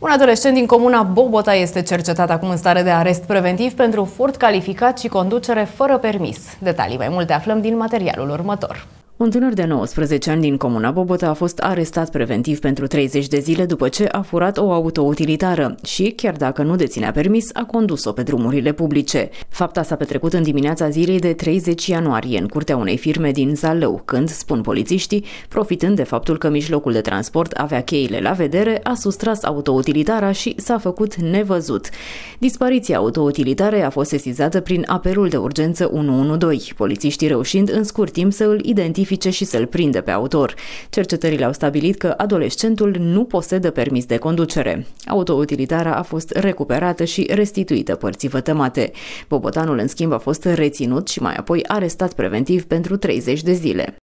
Un adolescent din comuna Bobota este cercetat acum în stare de arest preventiv pentru furt calificat și conducere fără permis. Detalii mai multe aflăm din materialul următor. Un tânăr de 19 ani din Comuna Bobota a fost arestat preventiv pentru 30 de zile după ce a furat o autoutilitară și, chiar dacă nu deținea permis, a condus-o pe drumurile publice. Fapta s-a petrecut în dimineața zilei de 30 ianuarie în curtea unei firme din Zalău, când, spun polițiștii, profitând de faptul că mijlocul de transport avea cheile la vedere, a sustras autoutilitara și s-a făcut nevăzut. Dispariția autoutilitarei a fost sesizată prin apelul de urgență 112, polițiștii reușind în scurt timp să îl identifice identifice și să-l prinde pe autor. Cercetările au stabilit că adolescentul nu posedă permis de conducere. Autoutilitara a fost recuperată și restituită părții vătămate. Bobotanul, în schimb, a fost reținut și mai apoi arestat preventiv pentru 30 de zile.